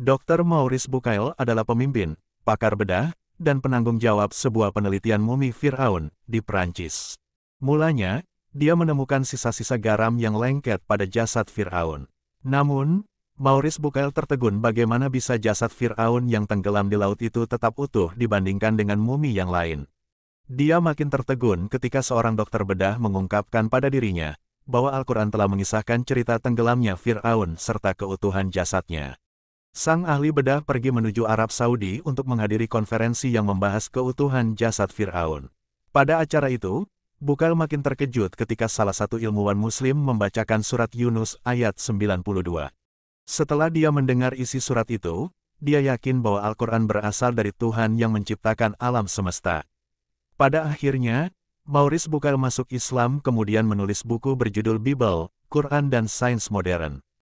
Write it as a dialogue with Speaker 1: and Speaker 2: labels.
Speaker 1: Dr. Maurice Bukail adalah pemimpin, pakar bedah, dan penanggung jawab sebuah penelitian mumi Fir'aun di Perancis. Mulanya, dia menemukan sisa-sisa garam yang lengket pada jasad Fir'aun. Namun, Maurice Bukail tertegun bagaimana bisa jasad Fir'aun yang tenggelam di laut itu tetap utuh dibandingkan dengan mumi yang lain. Dia makin tertegun ketika seorang dokter bedah mengungkapkan pada dirinya bahwa Al-Quran telah mengisahkan cerita tenggelamnya Fir'aun serta keutuhan jasadnya. Sang ahli bedah pergi menuju Arab Saudi untuk menghadiri konferensi yang membahas keutuhan jasad Fir'aun. Pada acara itu, Bukal makin terkejut ketika salah satu ilmuwan muslim membacakan surat Yunus ayat 92. Setelah dia mendengar isi surat itu, dia yakin bahwa Al-Quran berasal dari Tuhan yang menciptakan alam semesta. Pada akhirnya, Maurice Bukal masuk Islam kemudian menulis buku berjudul Bible, Quran dan Sains Modern.